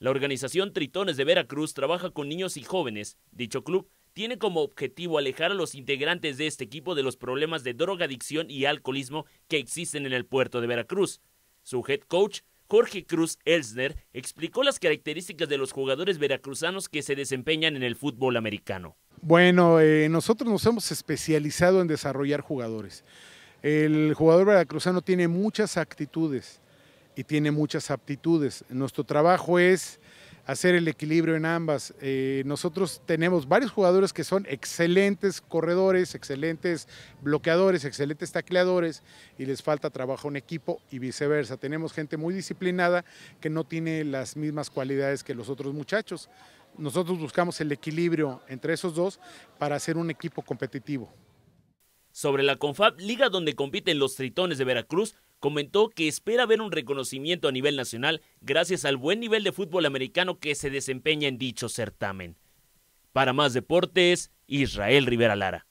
La organización Tritones de Veracruz trabaja con niños y jóvenes. Dicho club tiene como objetivo alejar a los integrantes de este equipo de los problemas de drogadicción y alcoholismo que existen en el puerto de Veracruz. Su head coach, Jorge Cruz Elsner, explicó las características de los jugadores veracruzanos que se desempeñan en el fútbol americano. Bueno, eh, nosotros nos hemos especializado en desarrollar jugadores. El jugador veracruzano tiene muchas actitudes y tiene muchas aptitudes. Nuestro trabajo es hacer el equilibrio en ambas. Eh, nosotros tenemos varios jugadores que son excelentes corredores, excelentes bloqueadores, excelentes tacleadores y les falta trabajo en equipo y viceversa. Tenemos gente muy disciplinada que no tiene las mismas cualidades que los otros muchachos. Nosotros buscamos el equilibrio entre esos dos para hacer un equipo competitivo. Sobre la CONFAB, liga donde compiten los Tritones de Veracruz, comentó que espera ver un reconocimiento a nivel nacional gracias al buen nivel de fútbol americano que se desempeña en dicho certamen. Para más deportes, Israel Rivera Lara.